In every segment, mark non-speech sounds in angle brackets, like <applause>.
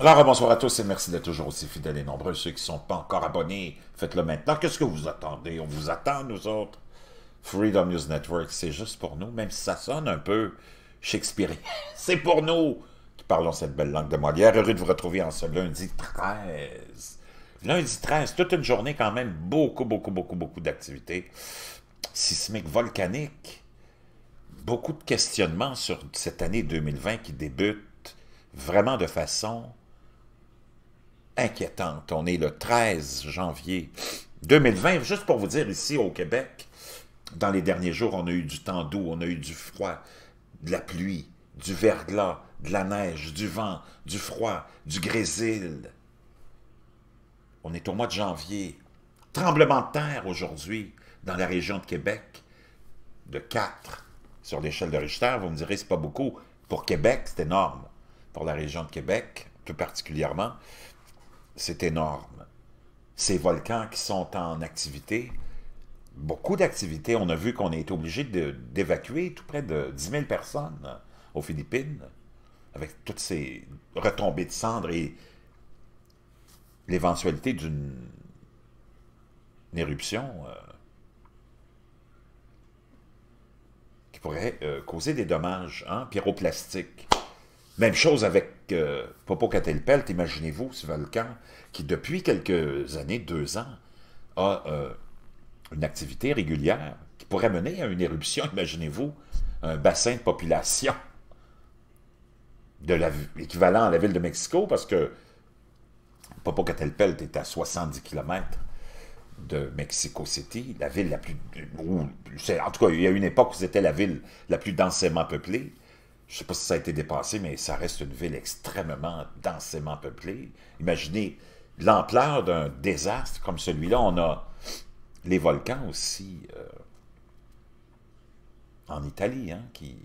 Alors, bonsoir à tous et merci d'être toujours aussi fidèles et nombreux. Ceux qui ne sont pas encore abonnés, faites-le maintenant. Qu'est-ce que vous attendez? On vous attend, nous autres. Freedom News Network, c'est juste pour nous, même si ça sonne un peu Shakespeare, <laughs> c'est pour nous qui parlons cette belle langue de Molière. Heureux de vous retrouver en ce lundi 13. Lundi 13, toute une journée quand même, beaucoup, beaucoup, beaucoup, beaucoup d'activités sismique, volcanique, Beaucoup de questionnements sur cette année 2020 qui débute vraiment de façon on est le 13 janvier 2020. Juste pour vous dire, ici au Québec, dans les derniers jours, on a eu du temps doux, on a eu du froid, de la pluie, du verglas, de la neige, du vent, du froid, du grésil. On est au mois de janvier. Tremblement de terre aujourd'hui dans la région de Québec de 4 sur l'échelle de Richter. Vous me direz, c'est pas beaucoup. Pour Québec, c'est énorme. Pour la région de Québec, tout particulièrement c'est énorme. Ces volcans qui sont en activité, beaucoup d'activités, on a vu qu'on a été obligé d'évacuer tout près de 10 000 personnes aux Philippines, avec toutes ces retombées de cendres et l'éventualité d'une éruption euh, qui pourrait euh, causer des dommages, hein, pyroplastiques. Même chose avec euh, Popocatépetl, imaginez-vous, ce volcan qui, depuis quelques années, deux ans, a euh, une activité régulière qui pourrait mener à une éruption, imaginez-vous, un bassin de population de à la ville de Mexico, parce que Popocatelpelt est à 70 km de Mexico City, la ville la plus... en tout cas, il y a une époque où c'était la ville la plus densément peuplée je ne sais pas si ça a été dépassé, mais ça reste une ville extrêmement densément peuplée. Imaginez l'ampleur d'un désastre comme celui-là. On a les volcans aussi euh, en Italie, hein, qui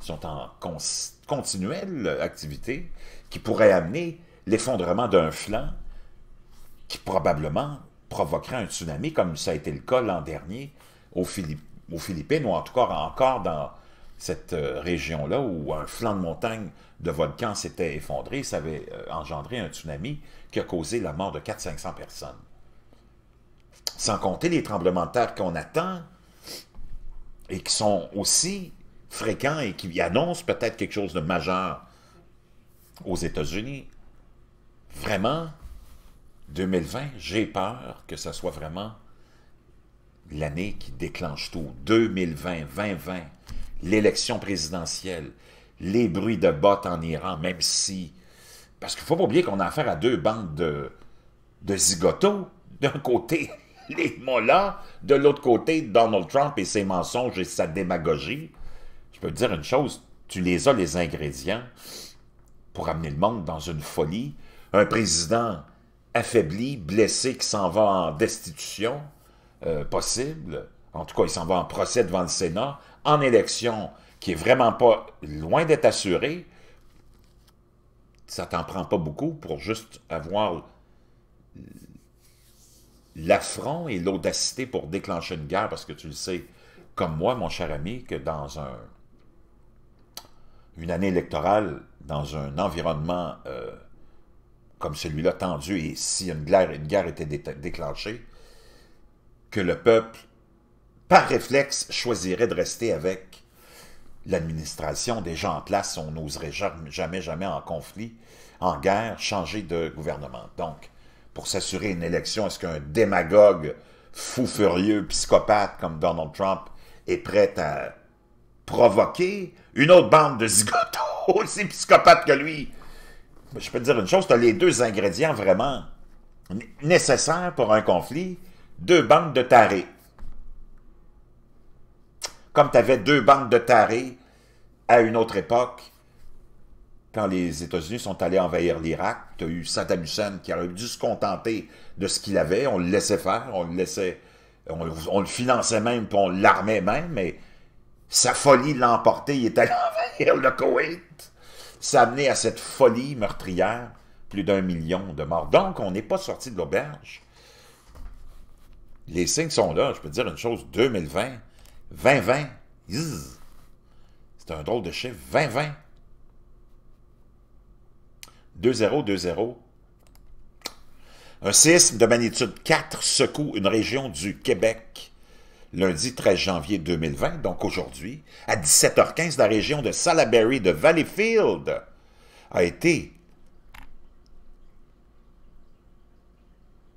sont en continuelle activité, qui pourraient amener l'effondrement d'un flanc qui probablement provoquerait un tsunami, comme ça a été le cas l'an dernier aux, Philippines, ou en tout cas encore dans cette euh, région-là où un flanc de montagne de volcan s'était effondré, ça avait euh, engendré un tsunami qui a causé la mort de 400-500 personnes. Sans compter les tremblements de terre qu'on attend et qui sont aussi fréquents et qui annoncent peut-être quelque chose de majeur aux États-Unis. Vraiment, 2020, j'ai peur que ce soit vraiment l'année qui déclenche tout. 2020, 2020, l'élection présidentielle, les bruits de bottes en Iran, même si... Parce qu'il ne faut pas oublier qu'on a affaire à deux bandes de, de zigotos. D'un côté, <laughs> les mollas, de l'autre côté, Donald Trump et ses mensonges et sa démagogie. Je peux te dire une chose, tu les as les ingrédients pour amener le monde dans une folie. Un président affaibli, blessé, qui s'en va en destitution euh, possible en tout cas, il s'en va en procès devant le Sénat, en élection, qui est vraiment pas loin d'être assurée, ça t'en prend pas beaucoup pour juste avoir l'affront et l'audacité pour déclencher une guerre, parce que tu le sais, comme moi, mon cher ami, que dans un, une année électorale, dans un environnement euh, comme celui-là tendu, et si une guerre, était déclenchée, que le peuple par réflexe, choisirait de rester avec l'administration déjà en place. On n'oserait jamais, jamais en conflit, en guerre, changer de gouvernement. Donc, pour s'assurer une élection, est-ce qu'un démagogue fou furieux, psychopathe comme Donald Trump est prêt à provoquer une autre bande de zigotos <laughs> aussi psychopathe que lui. Je peux te dire une chose, tu as les deux ingrédients vraiment nécessaires pour un conflit, deux bandes de tarés. Comme tu avais deux bandes de tarés à une autre époque, quand les États-Unis sont allés envahir l'Irak, tu as eu Saddam Hussein qui aurait dû se contenter de ce qu'il avait, on le laissait faire, on le laissait, on, le finançait même, puis on l'armait même, mais sa folie l'emportait il est allé <laughs> envahir le Koweït. Ça a amené à cette folie meurtrière, plus d'un million de morts. Donc, on n'est pas sorti de l'auberge. Les signes sont là, je peux dire une chose, 2020, 20-20. C'est un drôle de chiffre. 20-20. 2-0, 2-0. Un séisme de magnitude 4 secoue une région du Québec lundi 13 janvier 2020, donc aujourd'hui, à 17h15, la région de Salaberry de Valleyfield a été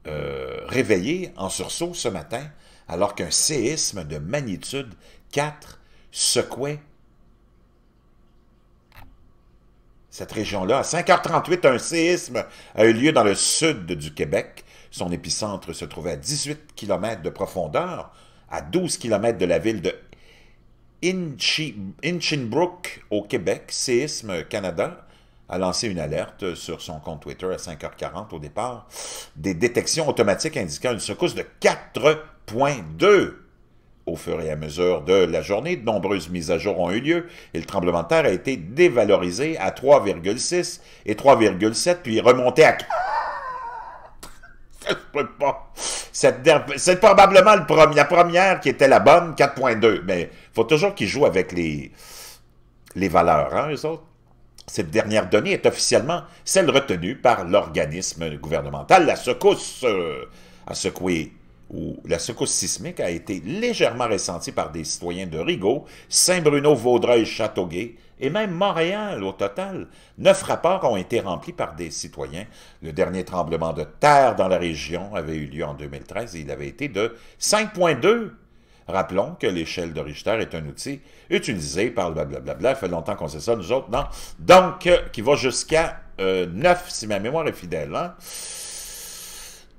euh, réveillée en sursaut ce matin alors qu'un séisme de magnitude 4 secouait cette région-là. À 5h38, un séisme a eu lieu dans le sud du Québec. Son épicentre se trouvait à 18 km de profondeur, à 12 km de la ville de Inchinbrook, au Québec. Séisme Canada a lancé une alerte sur son compte Twitter à 5h40 au départ. Des détections automatiques indiquant une secousse de 4 au fur et à mesure de la journée, de nombreuses mises à jour ont eu lieu et le tremblement de terre a été dévalorisé à 3,6 et 3,7, puis remonté à... Je <laughs> pas. C'est probablement le la première qui était la bonne, 4.2. Mais il faut toujours qu'ils jouent avec les, les valeurs, hein, eux autres. Cette dernière donnée est officiellement celle retenue par l'organisme gouvernemental, la secousse, euh, à a secoué où la secousse sismique a été légèrement ressentie par des citoyens de Rigaud, Saint-Bruno, Vaudreuil, Châteauguay et même Montréal au total. Neuf rapports ont été remplis par des citoyens. Le dernier tremblement de terre dans la région avait eu lieu en 2013 et il avait été de 5,2. Rappelons que l'échelle de Richter est un outil utilisé par le blablabla, fait longtemps qu'on sait ça, nous autres, non? Donc, euh, qui va jusqu'à 9, euh, si ma mémoire est fidèle. Hein?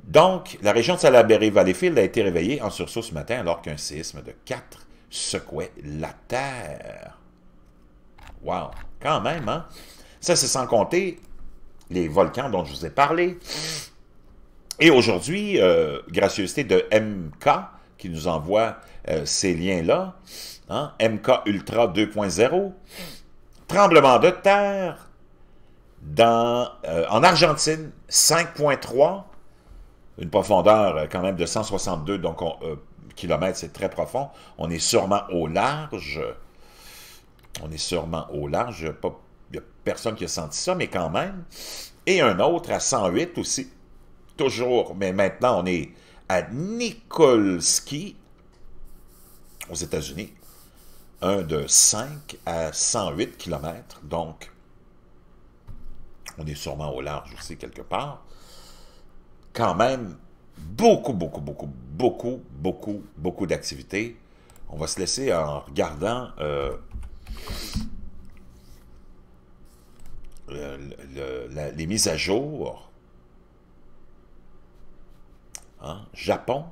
Donc, la région de Salaberry-Valleyfield a été réveillée en sursaut ce matin alors qu'un séisme de 4 secouait la Terre. Wow! Quand même, hein? Ça, c'est sans compter les volcans dont je vous ai parlé. Et aujourd'hui, euh, gracieuseté de MK, qui nous envoie euh, ces liens-là, hein? MK Ultra 2.0, tremblement de terre dans, euh, en Argentine, 5.3, une profondeur euh, quand même de 162 donc euh, c'est très profond. On est sûrement au large. On est sûrement au large. Il n'y a, personne qui a senti ça, mais quand même. Et un autre à 108 aussi. Toujours. Mais maintenant, on est à Nikolski, aux États-Unis. Un de 5 à 108 km, Donc, on est sûrement au large aussi quelque part quand même beaucoup, beaucoup, beaucoup, beaucoup, beaucoup, beaucoup d'activités. On va se laisser en regardant euh, les mises à jour. Hein, Japon,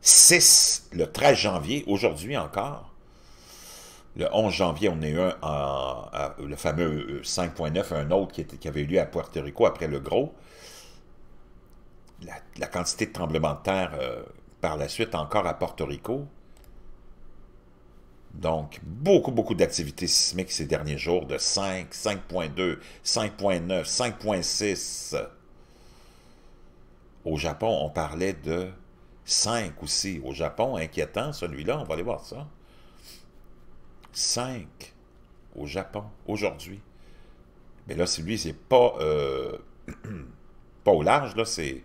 6 le 13 janvier, aujourd'hui encore. Le 11 janvier, on est eu un, le fameux 5.9, euh, un autre qui, qui, avait eu lieu à Puerto Rico après le gros la, quantité de tremblements de terre euh, par la suite encore à Porto Rico. Donc, beaucoup, beaucoup d'activités sismiques ces derniers jours de 5, 5.2, 5.9, 5.6. Au Japon, on parlait de 5 aussi. Au Japon, inquiétant, celui-là, on va aller voir ça. 5 au Japon, aujourd'hui. Mais là, celui, c'est pas, euh, <clears throat> pas au large, là, c'est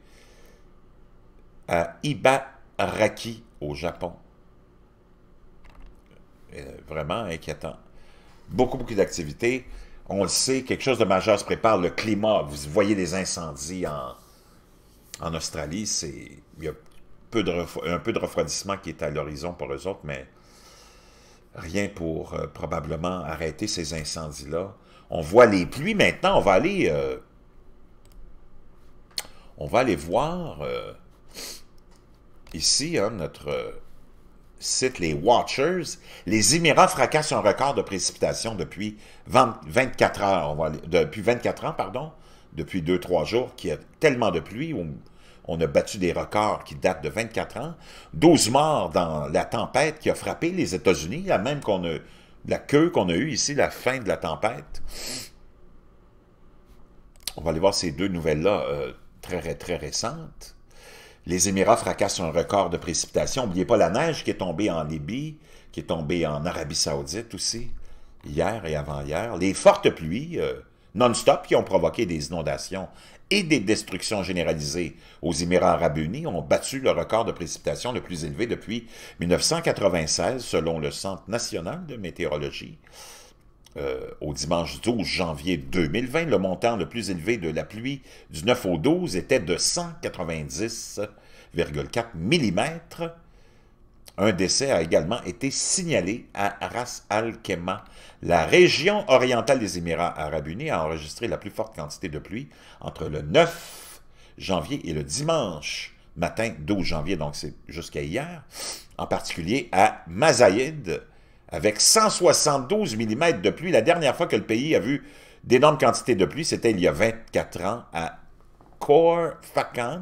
à Ibaraki, au Japon. Euh, vraiment inquiétant. Beaucoup, beaucoup d'activités. On le sait, quelque chose de majeur se prépare, le climat. Vous voyez les incendies en, Australie. Il y a peu de un peu de refroidissement qui est à l'horizon pour eux autres, mais rien pour euh, probablement arrêter ces incendies-là. On voit les pluies maintenant. On va aller... Euh, on va aller voir ici, hein, notre site, euh, les Watchers, les Émirats fracassent un record de précipitation depuis 24 heures, depuis 24 ans, pardon, depuis 2-3 jours, qu'il y a tellement de pluie où on a battu des records qui datent de 24 ans. 12 morts dans la tempête qui a frappé les États-Unis, la même qu'on a, la queue qu'on a eue ici, la fin de la tempête. On va aller voir ces deux nouvelles-là euh, très, très récentes. Les Émirats fracassent un record de précipitations. N'oubliez pas la neige qui est tombée en Libye, qui est tombée en Arabie saoudite aussi, hier et avant-hier. Les fortes pluies euh, non-stop qui ont provoqué des inondations et des destructions généralisées aux Émirats arabes unis ont battu le record de précipitations le plus élevé depuis 1996, selon le Centre national de météorologie. Euh, au dimanche 12 janvier 2020, le montant le plus élevé de la pluie du 9 au 12 était de 190,4 mm. Un décès a également été signalé à Ras Al-Khaimah. La région orientale des Émirats arabes unis a enregistré la plus forte quantité de pluie entre le 9 janvier et le dimanche matin 12 janvier, donc c'est jusqu'à hier, en particulier à Mazaïd, avec 172 mm de pluie. La dernière fois que le pays a vu d'énormes quantités de pluie, c'était il y a 24 ans à Corfacan,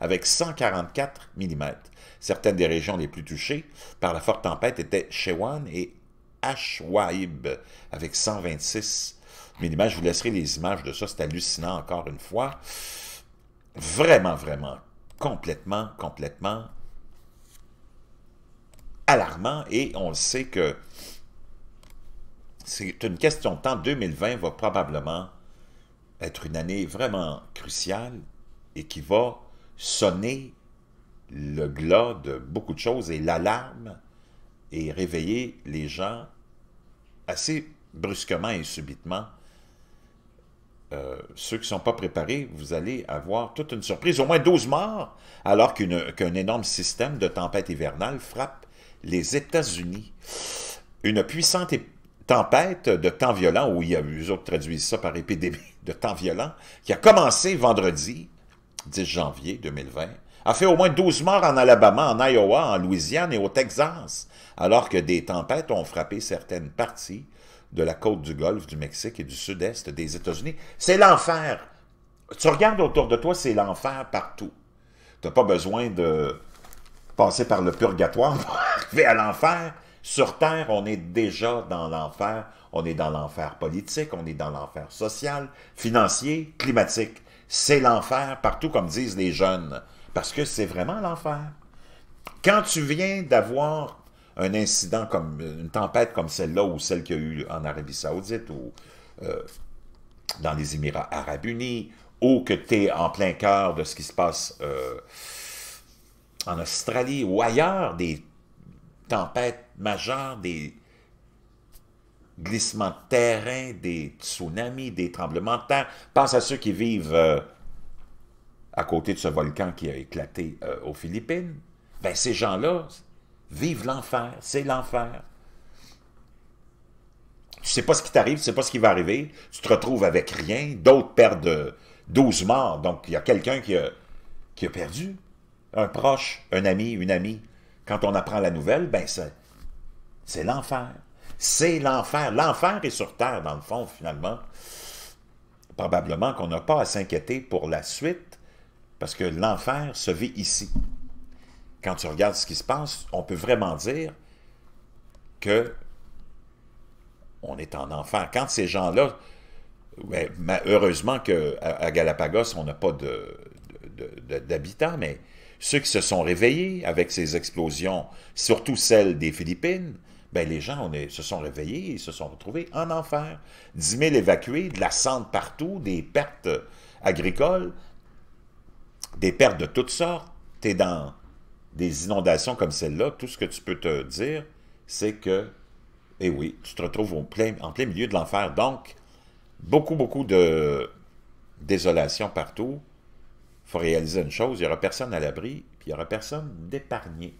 avec 144 mm. Certaines des régions les plus touchées par la forte tempête étaient Shewan et Ashwaib, avec 126 mm. Je vous laisserai les images de ça, c'est hallucinant encore une fois. Vraiment, vraiment, complètement, complètement alarmant et on sait que c'est une question de temps. 2020 va probablement être une année vraiment cruciale et qui va sonner le glas de beaucoup de choses et l'alarme et réveiller les gens assez brusquement et subitement. Euh, ceux qui ne sont pas préparés, vous allez avoir toute une surprise. Au moins 12 morts, alors qu'un énorme système de tempête hivernale frappe les États-Unis. Une puissante tempête de temps violent, ou eux autres traduisent ça par épidémie de temps violent, qui a commencé vendredi 10 janvier 2020, a fait au moins 12 morts en Alabama, en Iowa, en Louisiane et au Texas, alors que des tempêtes ont frappé certaines parties de la côte du Golfe du Mexique et du sud-est des États-Unis. C'est l'enfer. Tu regardes autour de toi, c'est l'enfer partout. Tu n'as pas besoin de passer par le purgatoire <laughs> pour arriver à l'enfer. Sur Terre, on est déjà dans l'enfer. On est dans l'enfer politique, on est dans l'enfer social, financier, climatique. C'est l'enfer partout, comme disent les jeunes, parce que c'est vraiment l'enfer. Quand tu viens d'avoir un incident comme une tempête comme celle-là ou celle qu'il y a eu en Arabie Saoudite ou euh, dans les Émirats Arabes Unis, ou que tu es en plein cœur de ce qui se passe euh, en Australie ou ailleurs des tempêtes majeures, des glissements de terrain, des tsunamis, des tremblements de terre. Pense à ceux qui vivent euh, à côté de ce volcan qui a éclaté euh, aux Philippines. Ben, ces gens-là vivent l'enfer, c'est l'enfer. Tu sais pas ce qui t'arrive, tu sais pas ce qui va arriver, tu te retrouves avec rien, d'autres perdent 12 euh, morts, donc il y a quelqu'un qui qui a perdu un proche, un ami, une amie, quand on apprend la nouvelle, ben c'est l'enfer. C'est l'enfer. L'enfer est sur Terre, dans le fond, finalement. Probablement qu'on n'a pas à s'inquiéter pour la suite, parce que l'enfer se vit ici. Quand tu regardes ce qui se passe, on peut vraiment dire que on est en enfer. Quand ces gens-là, heureusement qu'à à Galapagos, on n'a pas d'habitants, de, mais ceux qui se sont réveillés avec ces explosions, surtout celles des Philippines, ben les gens se sont réveillés et se sont retrouvés en enfer. 10 000 évacués, de la cendre partout, des pertes agricoles, des pertes de toutes sortes. Tu es dans des inondations comme celle-là, tout ce que tu peux te dire, c'est que, eh oui, tu te retrouves plein, en plein milieu de l'enfer. Donc, beaucoup, beaucoup de désolation partout faut réaliser une chose, il n'y aura personne à l'abri, puis il n'y aura personne d'épargné.